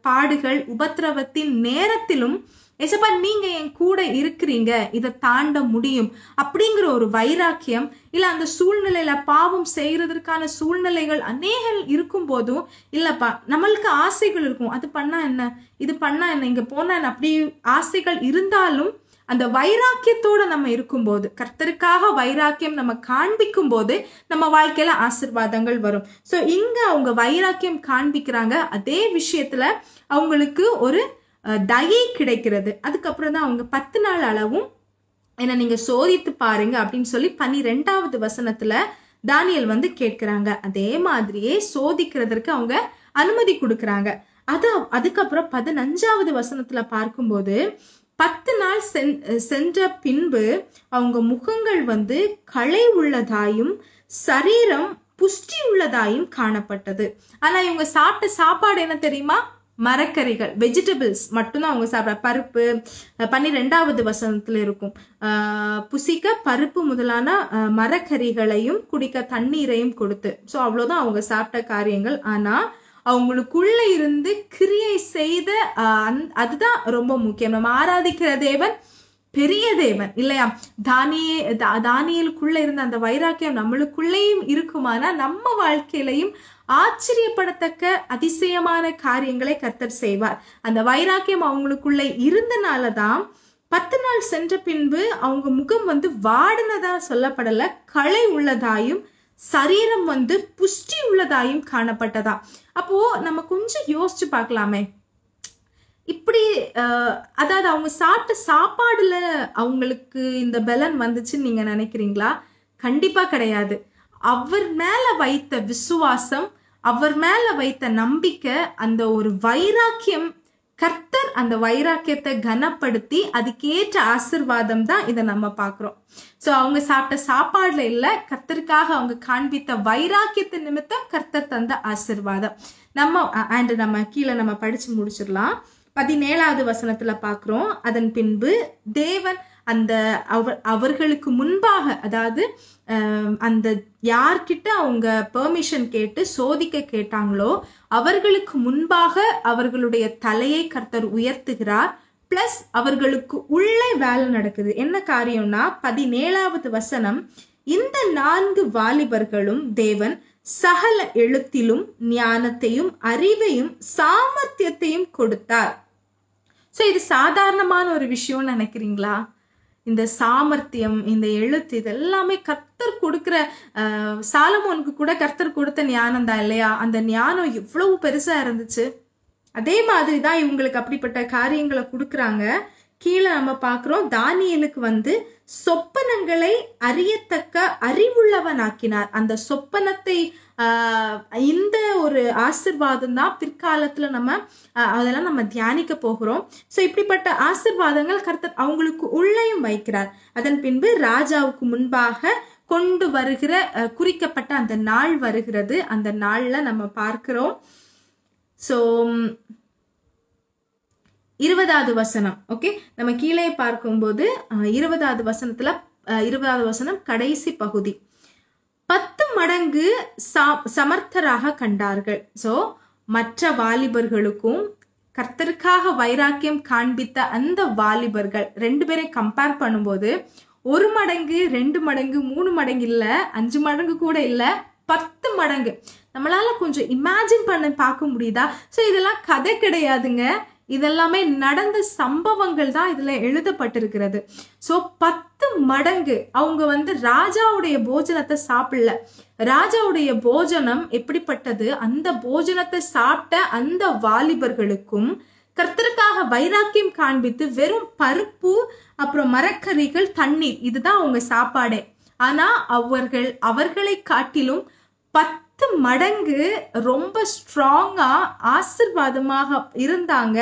பாடுகள் உபத்திரவத்தின் நேரத்திலும் எசப்பா நீங்க என் கூட இருக்கிறீங்க இதை தாண்ட முடியும் அப்படிங்கிற ஒரு வைராக்கியம் இல்ல அந்த சூழ்நிலையில பாவம் செய்யறதற்கான சூழ்நிலைகள் அநேகம் இருக்கும் போதும் இல்லப்பா நம்மளுக்கு ஆசைகள் இருக்கும் அது பண்ணா என்ன இது பண்ணா என்ன இங்க போனா என்ன அப்படி ஆசைகள் இருந்தாலும் அந்த வைராக்கியத்தோட நம்ம இருக்கும்போது கர்த்தருக்காக வைராக்கியம் நம்ம காண்பிக்கும் போது நம்ம வாழ்க்கையில ஆசிர்வாதங்கள் வரும் ஸோ இங்க அவங்க வைராக்கியம் காண்பிக்கிறாங்க அதே விஷயத்துல அவங்களுக்கு ஒரு தயை கிடைக்கிறது அதுக்கப்புறம் தான் அவங்க பத்து நாள் அளவும் என்ன நீங்க சோதித்து பாருங்க அப்படின்னு சொல்லி பனிரெண்டாவது வசனத்துல தானியல் வந்து கேட்கிறாங்க அதே மாதிரியே சோதிக்கிறதற்கு அவங்க அனுமதி கொடுக்குறாங்க அது அதுக்கப்புறம் பதினஞ்சாவது வசனத்துல பார்க்கும்போது பத்து நாள் சென் சென்ற பின்பு அவங்க முகங்கள் வந்து களை உள்ளதாயும் சரீரம் புஷ்டி உள்ளதாயும் காணப்பட்டது ஆனா இவங்க சாப்பிட்ட சாப்பாடு என்ன தெரியுமா மரக்கறிகள் வெஜிடபிள்ஸ் மட்டும்தான் அவங்க சாப்பிட பருப்பு பன்னிரெண்டாவது வசனத்துல இருக்கும் புசிக்க பருப்பு முதலான மரக்கறிகளையும் குடிக்க தண்ணீரையும் கொடுத்து ஸோ அவ்வளோதான் அவங்க சாப்பிட்ட காரியங்கள் ஆனா அவங்களுக்குள்ள இருந்து கிரியை செய்த அதுதான் ரொம்ப முக்கியம் நம்ம ஆராதிக்கிற தேவன் பெரிய தேவன் இல்லையா தானியே தானியலுக்குள்ள இருந்த அந்த வைராக்கியம் நம்மளுக்குள்ளேயும் இருக்குமானா நம்ம வாழ்க்கையிலையும் ஆச்சரியப்படத்தக்க அதிசயமான காரியங்களை கர்த்தர் செய்வார் அந்த வைராக்கியம் அவங்களுக்குள்ள இருந்தனால தான் பத்து நாள் சென்ற பின்பு அவங்க முகம் வந்து வாடினதா சொல்லப்படல களை உள்ளதாயும் சரீரம் வந்து புஷ்டி உள்ளதாயும் காணப்பட்டதா அப்போ நம்ம கொஞ்சம் யோசிச்சு பார்க்கலாமே இப்படி அதாவது அவங்க சாப்பிட்ட சாப்பாடுல அவங்களுக்கு இந்த பலன் வந்துச்சுன்னு நீங்க நினைக்கிறீங்களா கண்டிப்பா கிடையாது அவர் மேல வைத்த விசுவாசம் அவர் மேல வைத்த நம்பிக்கை அந்த ஒரு வைராக்கியம் கர்த்தர் அந்த வைராக்கியத்தை கனப்படுத்தி அதுக்கேற்ற ஆசிர்வாதம் தான் இதை நம்ம பார்க்குறோம் ஸோ அவங்க சாப்பிட்ட சாப்பாடுல இல்லை கர்த்தருக்காக அவங்க காண்பித்த வைராக்கியத்தை நிமித்தம் கர்த்தர் தந்த ஆசிர்வாதம் நம்ம அண்ட் நம்ம கீழே நம்ம படிச்சு முடிச்சிடலாம் பதினேழாவது வசனத்துல பார்க்குறோம் அதன் பின்பு தேவன் அந்த அவர் அவர்களுக்கு முன்பாக அதாவது அந்த யார்கிட்ட அவங்க பெர்மிஷன் கேட்டு சோதிக்க கேட்டாங்களோ அவர்களுக்கு முன்பாக அவர்களுடைய தலையை கர்த்தர் உயர்த்துகிறார் பிளஸ் அவர்களுக்கு உள்ளே வேலை நடக்குது என்ன காரியம்னா பதினேழாவது வசனம் இந்த நான்கு வாலிபர்களும் தேவன் சகல எழுத்திலும் ஞானத்தையும் அறிவையும் சாமர்த்தியத்தையும் கொடுத்தார் சோ இது சாதாரணமான ஒரு விஷயம்னு நினைக்கிறீங்களா இந்த சாமர்த்தியம் இந்த எழுத்து இது எல்லாமே கர்த்தர் கொடுக்குற சாலமோனுக்கு கூட கர்த்தர் கொடுத்த ஞானம் தான் இல்லையா அந்த ஞானம் எவ்வளவு பெருசா இருந்துச்சு அதே மாதிரி தான் இவங்களுக்கு அப்படிப்பட்ட காரியங்களை கொடுக்குறாங்க கீழே நம்ம பார்க்குறோம் தானியலுக்கு வந்து சொப்பனங்களை அறியத்தக்க அறிவுள்ளவன் ஆக்கினார் அந்த சொப்பனத்தை இந்த ஒரு ஆசிர்வாதம் தான் பிற்காலத்துல நம்ம அதெல்லாம் நம்ம தியானிக்க போகிறோம் ஸோ இப்படிப்பட்ட ஆசிர்வாதங்கள் கர்த்தர் அவங்களுக்கு உள்ளேயும் வைக்கிறார் அதன் பின்பு ராஜாவுக்கு முன்பாக கொண்டு வருகிற குறிக்கப்பட்ட அந்த நாள் வருகிறது அந்த நாள்ல நம்ம பார்க்கிறோம் ஸோ இருபதாவது வசனம் ஓகே நம்ம கீழே பார்க்கும்போது இருபதாவது வசனத்துல இருபதாவது வசனம் கடைசி பகுதி பத்து மடங்கு சமர்த்தராக கண்டார்கள் சோ மற்ற வாலிபர்களுக்கும் கர்த்தருக்காக வைராக்கியம் காண்பித்த அந்த வாலிபர்கள் ரெண்டு பேரை கம்பேர் பண்ணும்போது ஒரு மடங்கு ரெண்டு மடங்கு மூணு மடங்கு இல்ல அஞ்சு மடங்கு கூட இல்ல பத்து மடங்கு நம்மளால கொஞ்சம் இமேஜின் பண்ண பார்க்க முடியுதா சோ இதெல்லாம் கதை கிடையாதுங்க இதெல்லாமே நடந்த சம்பவங்கள் தான் இதுல எழுதப்பட்டிருக்கிறது சோ பத்து மடங்கு அவங்க வந்து ராஜாவுடைய போஜனத்தை சாப்பிடல ராஜாவுடைய போஜனம் எப்படிப்பட்டது அந்த போஜனத்தை சாப்பிட்ட அந்த வாலிபர்களுக்கும் கர்த்தருக்காக வைராக்கியம் காண்பித்து வெறும் பருப்பு அப்புறம் மரக்கறிகள் தண்ணீர் இதுதான் அவங்க சாப்பாடே ஆனா அவர்கள் அவர்களை காட்டிலும் பத்து பத்து மடங்கு ரொம்ப ஸ்ட்ராங்கா ஆசிர்வாதமாக இருந்தாங்க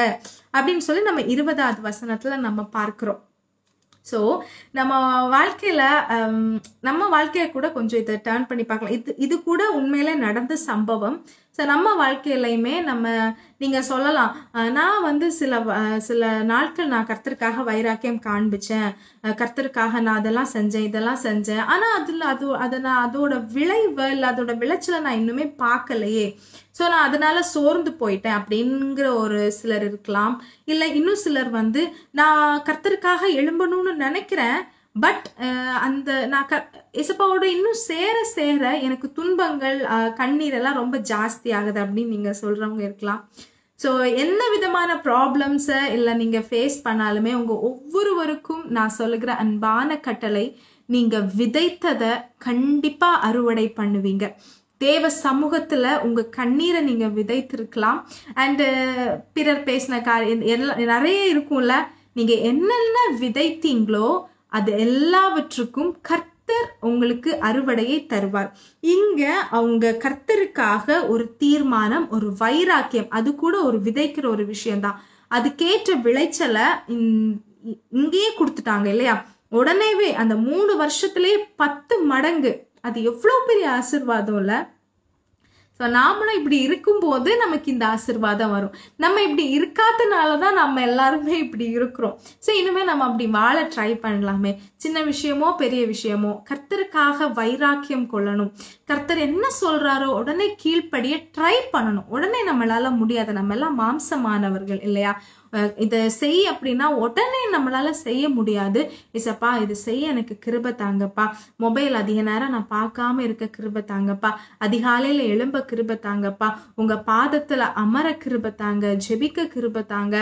அப்படின்னு சொல்லி நம்ம இருபதாவது வசனத்துல நம்ம பார்க்கிறோம் ஸோ நம்ம வாழ்க்கையில் நம்ம வாழ்க்கையை கூட கொஞ்சம் இதை டேர்ன் பண்ணி பார்க்கலாம் இது இது கூட உண்மையில நடந்த சம்பவம் ஸோ நம்ம வாழ்க்கையிலையுமே நம்ம நீங்கள் சொல்லலாம் நான் வந்து சில சில நாட்கள் நான் கர்த்தருக்காக வைராக்கியம் காண்பிச்சேன் கர்த்தருக்காக நான் அதெல்லாம் செஞ்சேன் இதெல்லாம் செஞ்சேன் ஆனால் அதில் அது அதை நான் அதோட விளைவு இல்லை அதோட விளைச்சலை நான் இன்னுமே பார்க்கலையே ஸோ நான் அதனால சோர்ந்து போயிட்டேன் அப்படிங்கிற ஒரு சிலர் இருக்கலாம் இல்லை இன்னும் சிலர் வந்து நான் கர்த்தருக்காக எழும்பணும்னு நினைக்கிறேன் பட் uh, அந்த நான் க இசப்பாவோட இன்னும் சேர சேர எனக்கு துன்பங்கள் கண்ணீர் எல்லாம் ரொம்ப ஜாஸ்தி ஆகுது அப்படின்னு நீங்கள் சொல்கிறவங்க இருக்கலாம் ஸோ எந்த விதமான ப்ராப்ளம்ஸை இல்லை நீங்கள் ஃபேஸ் பண்ணாலுமே உங்கள் ஒவ்வொருவருக்கும் நான் சொல்லுகிற அன்பான கட்டளை நீங்கள் விதைத்ததை கண்டிப்பாக அறுவடை பண்ணுவீங்க தேவ சமூகத்தில் உங்கள் கண்ணீரை நீங்கள் விதைத்திருக்கலாம் அண்டு பிறர் பேசின காரியம் நிறைய இருக்கும்ல நீங்கள் என்னென்ன விதைத்தீங்களோ அது எல்லாவற்றுக்கும் கர்த்தர் உங்களுக்கு அறுவடையை தருவார் இங்க அவங்க கர்த்தருக்காக ஒரு தீர்மானம் ஒரு வைராக்கியம் அது கூட ஒரு விதைக்கிற ஒரு விஷயம்தான் அதுக்கேற்ற விளைச்சலை இங்கேயே கொடுத்துட்டாங்க இல்லையா உடனேவே அந்த மூணு வருஷத்திலேயே பத்து மடங்கு அது எவ்வளவு பெரிய ஆசிர்வாதம் இல்லை ஸோ நாமளும் இப்படி இருக்கும்போது நமக்கு இந்த ஆசிர்வாதம் வரும் நம்ம இப்படி இருக்காதனால தான் நம்ம எல்லாருமே இப்படி இருக்கிறோம் ஸோ இனிமேல் நம்ம அப்படி வாழ ட்ரை பண்ணலாமே சின்ன விஷயமோ பெரிய விஷயமோ கர்த்தருக்காக வைராக்கியம் கொள்ளணும் கர்த்தர் என்ன சொல்கிறாரோ உடனே கீழ்ப்படியே ட்ரை பண்ணணும் உடனே நம்மளால் முடியாது நம்ம எல்லாம் மாம்சமானவர்கள் இல்லையா இதை செய் அப்படின்னா உடனே நம்மளால் செய்ய முடியாது இசப்பா இது செய்ய எனக்கு கிருப தாங்கப்பா மொபைல் அதிக நேரம் நான் பார்க்காம இருக்க கிருப தாங்கப்பா அதிகாலையில் எலும்ப கிருப தாங்கப்பா உங்கள் பாதத்தில் அமர கிருப தாங்க ஜெபிக்க கிருப தாங்க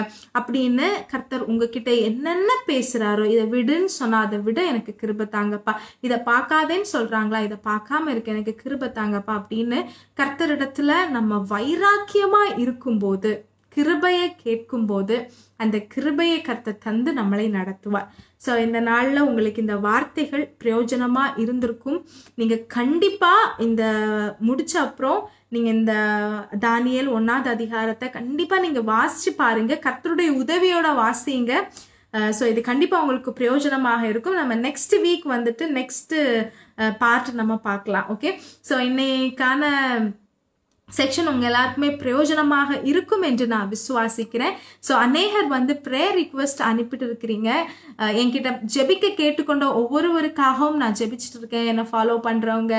அப்படின்னு கர்த்தர் உங்ககிட்ட என்னென்ன பேசுகிறாரோ இதை விடுன்னு சொன்னால் அதை விட எனக்கு கிருப தாங்கப்பா இதை பார்க்காதேன்னு சொல்கிறாங்களா இதை பார்க்காம இருக்க எனக்கு கிருப தாங்கப்பா அப்படின்னு கர்த்தரிடத்துல நம்ம வைராக்கியமாக இருக்கும்போது கிருபையை கேட்கும்போது அந்த கிருபையை கத்த தந்து நம்மளை நடத்துவார் ஸோ இந்த நாளில் உங்களுக்கு இந்த வார்த்தைகள் பிரயோஜனமாக இருந்திருக்கும் நீங்கள் கண்டிப்பாக இந்த முடிச்ச அப்புறம் நீங்கள் இந்த தானியல் ஒன்றாவது அதிகாரத்தை கண்டிப்பாக நீங்கள் வாசித்து பாருங்கள் கர்த்தருடைய உதவியோட வாசிங்க ஸோ இது கண்டிப்பாக உங்களுக்கு பிரயோஜனமாக இருக்கும் நம்ம நெக்ஸ்ட் வீக் வந்துட்டு நெக்ஸ்ட்டு பார்ட் நம்ம பார்க்கலாம் ஓகே ஸோ இன்னைக்கான செக்ஷன் உங்கள் எல்லாருக்குமே பிரயோஜனமாக இருக்கும் என்று நான் விசுவாசிக்கிறேன் ஸோ அநேகர் வந்து ப்ரேயர் ரிக்வெஸ்ட் அனுப்பிட்டு இருக்கிறீங்க என்கிட்ட ஜெபிக்க கேட்டுக்கொண்ட ஒவ்வொருவருக்காகவும் நான் ஜெபிச்சுட்டு இருக்கேன் என்னை ஃபாலோ பண்ணுறவங்க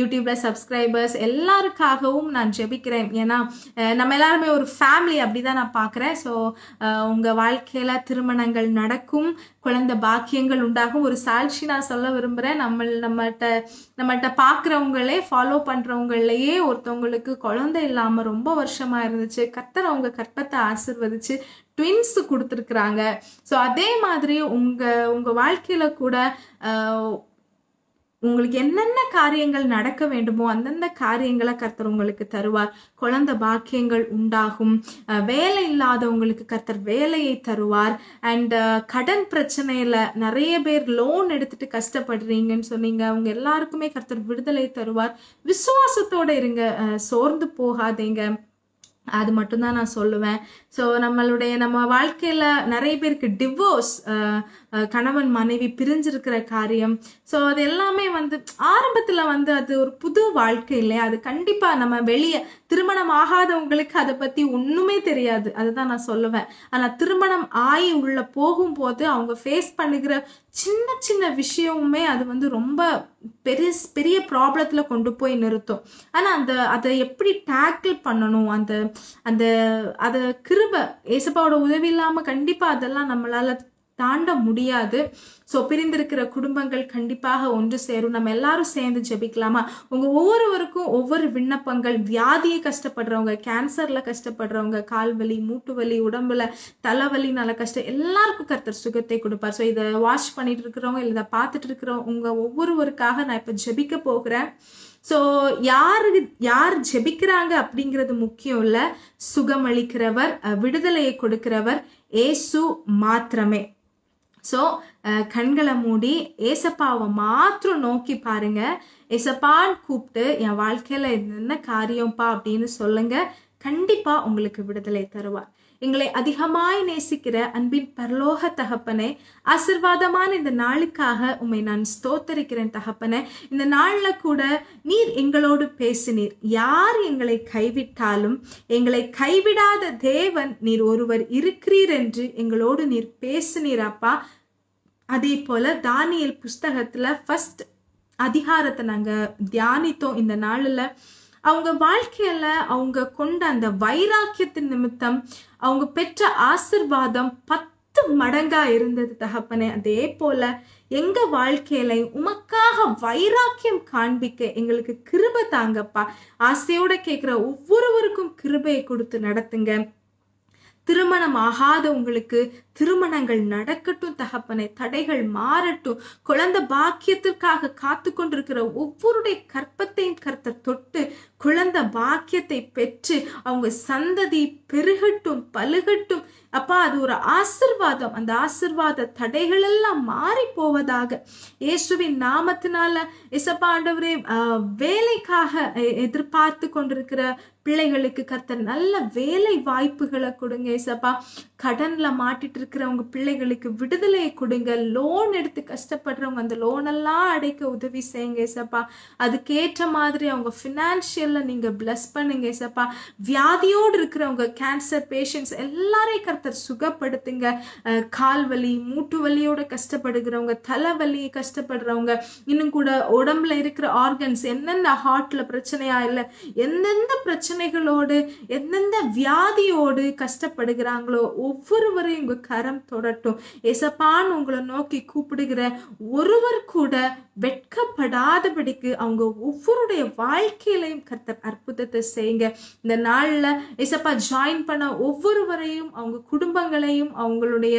யூடியூப்ல சப்ஸ்கிரைபர்ஸ் எல்லாருக்காகவும் நான் ஜெபிக்கிறேன் ஏன்னா நம்ம எல்லாருமே ஒரு ஃபேமிலி அப்படி தான் நான் பார்க்குறேன் ஸோ உங்கள் வாழ்க்கையில் திருமணங்கள் நடக்கும் குழந்த பாக்கியங்கள் உண்டாகும் ஒரு சாட்சி நான் சொல்ல விரும்புகிறேன் நம்ம நம்மகிட்ட நம்மகிட்ட பார்க்குறவங்களே ஃபாலோ பண்ணுறவங்களையே ஒருத்தவங்களுக்கு குழந்தை இல்லாமல் ரொம்ப வருஷமாக இருந்துச்சு கத்தர் அவங்க கற்பத்தை ஆசிர்வதிச்சு ட்வின்ஸ் கொடுத்துருக்குறாங்க ஸோ அதே மாதிரி உங்கள் உங்கள் வாழ்க்கையில் கூட உங்களுக்கு என்னென்ன காரியங்கள் நடக்க வேண்டுமோ அந்தந்த காரியங்களை கர்த்தர் உங்களுக்கு தருவார் குழந்த பாக்கியங்கள் உண்டாகும் வேலை இல்லாதவங்களுக்கு கர்த்தர் வேலையை தருவார் அண்ட் கடன் பிரச்சனையில நிறைய பேர் லோன் எடுத்துட்டு கஷ்டப்படுறீங்கன்னு சொன்னீங்க அவங்க எல்லாருக்குமே கர்த்தர் விடுதலை தருவார் விசுவாசத்தோட இருங்க சோர்ந்து போகாதீங்க அது மட்டும்தான் நான் சொல்லுவேன் ஸோ நம்மளுடைய நம்ம வாழ்க்கையில நிறைய பேருக்கு டிவோர்ஸ் கணவன் மனைவி பிரிஞ்சிருக்கிற காரியம் ஸோ அது எல்லாமே வந்து ஆரம்பத்தில் வந்து அது ஒரு புது வாழ்க்கை இல்லையா அது கண்டிப்பாக நம்ம வெளியே திருமணம் ஆகாதவங்களுக்கு அதை பற்றி ஒன்றுமே தெரியாது அதுதான் நான் சொல்லுவேன் ஆனால் திருமணம் ஆகி உள்ள போகும்போது அவங்க ஃபேஸ் பண்ணுகிற சின்ன சின்ன விஷயமுமே அது வந்து ரொம்ப பெரிய பெரிய ப்ராப்ளத்தில் கொண்டு போய் நிறுத்தும் ஆனால் அந்த அதை எப்படி டேக்கிள் பண்ணணும் அந்த அந்த அதை கிருப ஏசப்பாவோட உதவி இல்லாமல் கண்டிப்பாக அதெல்லாம் நம்மளால் தாண்ட முடியாது ஸோ பிரிந்திருக்கிற குடும்பங்கள் கண்டிப்பாக ஒன்று சேரும் நம்ம எல்லாரும் சேர்ந்து ஜெபிக்கலாமா உங்கள் ஒவ்வொருவருக்கும் ஒவ்வொரு விண்ணப்பங்கள் வியாதியை கஷ்டப்படுறவங்க கேன்சரில் கஷ்டப்படுறவங்க கால் வலி மூட்டு வலி உடம்புல தலைவலினால கஷ்டம் எல்லாருக்கும் கருத்தர் சுகத்தை கொடுப்பார் ஸோ இதை வாஷ் பண்ணிட்டு இருக்கிறவங்க இல்லை இதை பார்த்துட்டு இருக்கிறவங்க உங்கள் ஒவ்வொருவருக்காக நான் இப்போ ஜெபிக்க போகிறேன் ஸோ யாருக்கு யார் ஜெபிக்கிறாங்க அப்படிங்கிறது முக்கியம் இல்லை சுகமளிக்கிறவர் விடுதலையை கொடுக்கிறவர் ஏசு மாத்திரமே ஸோ uh, கண்களை மூடி ஏசப்பாவை மாத்திரம் நோக்கி பாருங்க ஏசப்பான்னு கூப்பிட்டு என் வாழ்க்கையில் என்னென்ன காரியம்ப்பா அப்படின்னு சொல்லுங்க கண்டிப்பாக உங்களுக்கு விடுதலை தருவார் எங்களை அதிகமாய் நேசிக்கிற அன்பின் பரலோக தகப்பனே ஆசிர்வாதமான இந்த நாளுக்காக உண்மை நான் ஸ்தோத்தரிக்கிறேன் தகப்பனே இந்த நாளில் கூட நீர் எங்களோடு பேசினீர் யார் எங்களை கைவிட்டாலும் எங்களை கைவிடாத தேவன் நீர் ஒருவர் இருக்கிறீர் என்று எங்களோடு நீர் பேசினீர் அப்பா அதே போல தானியல் புஸ்தகத்துல ஃபஸ்ட் அதிகாரத்தை நாங்க தியானித்தோம் இந்த நாளில் அவங்க வாழ்க்கையில அவங்க கொண்ட அந்த வைராக்கியத்தின் நிமித்தம் அவங்க பெற்ற ஆசிர்வாதம் பத்து மடங்கா இருந்தது தகப்பனே அதே போல எங்க வாழ்க்கையில உமக்காக வைராக்கியம் காண்பிக்க எங்களுக்கு கிருபை தாங்கப்பா ஆசையோட கேட்கிற ஒவ்வொருவருக்கும் கிருபையை கொடுத்து நடத்துங்க திருமணம் ஆகாத உங்களுக்கு திருமணங்கள் நடக்கட்டும் தகப்பனை தடைகள் மாறட்டும் குழந்தை பாக்கியத்திற்காக காத்து கொண்டிருக்கிற ஒவ்வொருடைய கற்பத்தையும் கருத்த தொட்டு குழந்தை பாக்கியத்தை பெற்று அவங்க சந்ததி பெருகட்டும் பழுகட்டும் அப்பா அது ஒரு ஆசிர்வாதம் அந்த ஆசிர்வாத தடைகள் எல்லாம் மாறி போவதாக இயேசுவின் நாமத்தினால இசப்பாண்டவரே வேலைக்காக எதிர்பார்த்து கொண்டிருக்கிற பிள்ளைகளுக்கு கர்த்தர் நல்ல வேலை வாய்ப்புகளை கொடுங்க இசப்பா கடன்ல மாட்டிட்டு இருக்கிறவங்க பிள்ளைகளுக்கு விடுதலையை கொடுங்க லோன் எடுத்து கஷ்டப்படுறவங்க அந்த லோனெல்லாம் அடைக்க உதவி செய்யுங்க ஏசப்பா அதுக்கேற்ற மாதிரி அவங்க ஃபினான்ஷியலில் நீங்கள் பிளஸ் பண்ணுங்க ஏசப்பா வியாதியோடு இருக்கிறவங்க கேன்சர் பேஷண்ட்ஸ் எல்லாரையும் கருத்தர் சுகப்படுத்துங்க கால் வலி மூட்டு வலியோட கஷ்டப்படுகிறவங்க தலைவலி கஷ்டப்படுறவங்க இன்னும் கூட உடம்புல இருக்கிற ஆர்கன்ஸ் என்னென்ன ஹார்ட்ல பிரச்சனையா இல்லை எந்தெந்த பிரச்சனைகளோடு எந்தெந்த வியாதியோடு கஷ்டப்படுகிறாங்களோ ஒவ்வொருவரையும் உங்க கரம் தொடட்டும் எசப்பான் உங்களை நோக்கி கூப்பிடுகிற ஒருவர் கூட வெட்கப்படாதபடிக்கு அவங்க ஒவ்வொருடைய வாழ்க்கையிலையும் கத்த அற்புதத்தை செய்யுங்க இந்த நாளில் எசப்பா ஜாயின் பண்ண ஒவ்வொருவரையும் அவங்க குடும்பங்களையும் அவங்களுடைய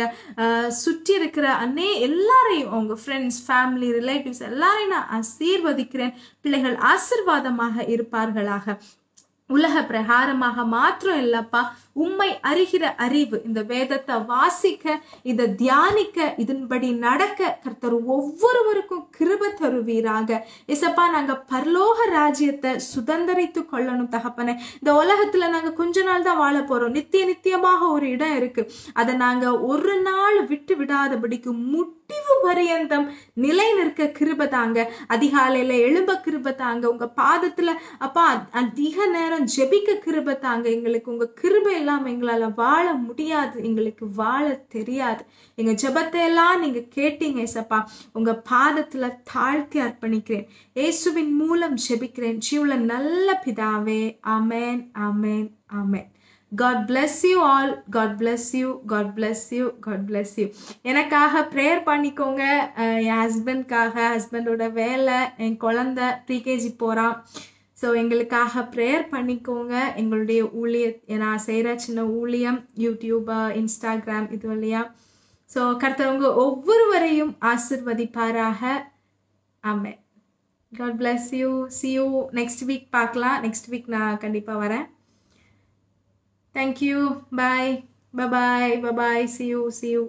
சுற்றி இருக்கிற அன்னே எல்லாரையும் அவங்க ஃப்ரெண்ட்ஸ் ஃபேமிலி ரிலேட்டிவ்ஸ் எல்லாரையும் நான் ஆசீர்வதிக்கிறேன் பிள்ளைகள் ஆசிர்வாதமாக இருப்பார்களாக உலக பிரகாரமாக மாற்றம் இல்லப்பா உண்மை அறிகிற அறிவு இந்த வேதத்தை வாசிக்க இதை தியானிக்க இதன்படி நடக்க கர்த்தர் ஒவ்வொருவருக்கும் கிரு தருவீராக இசப்பா நாங்க பரலோக ராஜ்யத்தை சுதந்திரித்து கொள்ளணும் தகப்பனே இந்த உலகத்துல நாங்க கொஞ்ச நாள் தான் வாழ போறோம் நித்திய நித்தியமாக ஒரு இடம் இருக்கு அதை நாங்க ஒரு நாள் விட்டு விடாதபடிக்கு முட்டிவு பரியந்தம் நிலை நிற்க கிருப தாங்க அதிகாலையில எழும்ப கிருப தாங்க உங்க பாதத்துல அப்பா அதிக நேரம் ஜெபிக்க கிருப தாங்க எங்களுக்கு உங்க கிருப எல்லாம் எங்களால வாழ முடியாது எங்களுக்கு வாழ தெரியாது எங்க ஜெபத்தை எல்லாம் நீங்க கேட்டீங்க சப்பா உங்க பாதத்துல தா தாழ்த்தி அர்ப்பணிக்கிறேன் இயேசுவின் மூலம் ஜெபிக்கிறேன் ஜீவுல நல்ல பிதாவே amen amen amen God bless you all God bless you God bless you God bless you எனக்காக ப்ரேயர் பண்ணிக்கோங்க என் ஹஸ்பண்ட்காக ஹஸ்பண்டோட வேலை என் குழந்த ப்ரீகேஜி போகிறான் ஸோ எங்களுக்காக ப்ரேயர் பண்ணிக்கோங்க எங்களுடைய ஊழிய நான் செய்கிற சின்ன ஊழியம் யூடியூபா இன்ஸ்டாகிராம் இது வழியா ஸோ கருத்தவங்க ஒவ்வொருவரையும் ஆசிர்வதிப்பாராக amen God bless you see you next week பார்க்கலாம் நெக்ஸ்ட் வீக் நான் கண்டிப்பாக வரேன் thank you bye bye bye see you see you